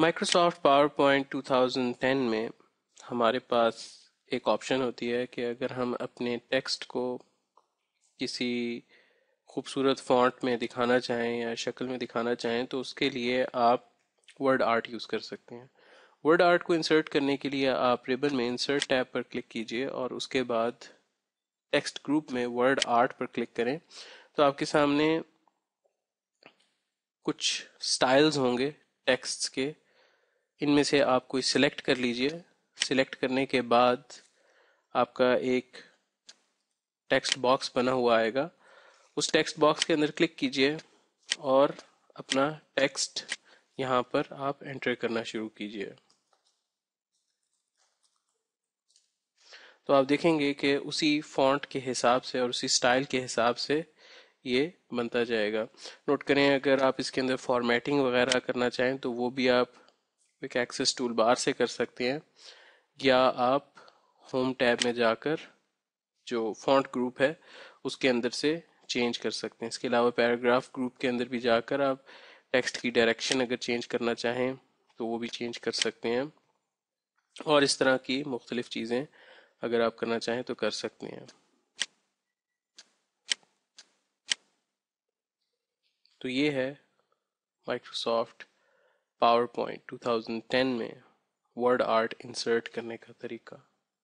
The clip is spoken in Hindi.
माइक्रोसॉफ्ट पावर पॉइंट टू में हमारे पास एक ऑप्शन होती है कि अगर हम अपने टेक्स्ट को किसी खूबसूरत फॉन्ट में दिखाना चाहें या शक्ल में दिखाना चाहें तो उसके लिए आप वर्ड आर्ट यूज़ कर सकते हैं वर्ड आर्ट को इंसर्ट करने के लिए आप रिबन में इंसर्ट टैब पर क्लिक कीजिए और उसके बाद टेक्स्ट ग्रुप में वर्ड आर्ट पर क्लिक करें तो आपके सामने कुछ स्टाइल्स होंगे टेक्स्ट के इनमें से आप कोई सिलेक्ट कर लीजिए सिलेक्ट करने के बाद आपका एक टेक्स्ट बॉक्स बना हुआ आएगा उस टेक्स्ट बॉक्स के अंदर क्लिक कीजिए और अपना टेक्स्ट यहाँ पर आप एंटर करना शुरू कीजिए तो आप देखेंगे कि उसी फॉन्ट के हिसाब से और उसी स्टाइल के हिसाब से ये बनता जाएगा नोट करें अगर आप इसके अंदर फॉर्मेटिंग वगैरह करना चाहें तो वो भी आप क्विक एक्सेस टूल बार से कर सकते हैं या आप होम टैब में जाकर जो फॉन्ट ग्रुप है उसके अंदर से चेंज कर सकते हैं इसके अलावा पैराग्राफ ग्रुप के अंदर भी जाकर आप टेक्स्ट की डायरेक्शन अगर चेंज करना चाहें तो वो भी चेंज कर सकते हैं और इस तरह की मुख्तलिफ चीज़ें अगर आप करना चाहें तो कर सकते हैं तो ये है माइक्रोसॉफ्ट पावर पॉइंट 2010 में वर्ड आर्ट इंसर्ट करने का तरीका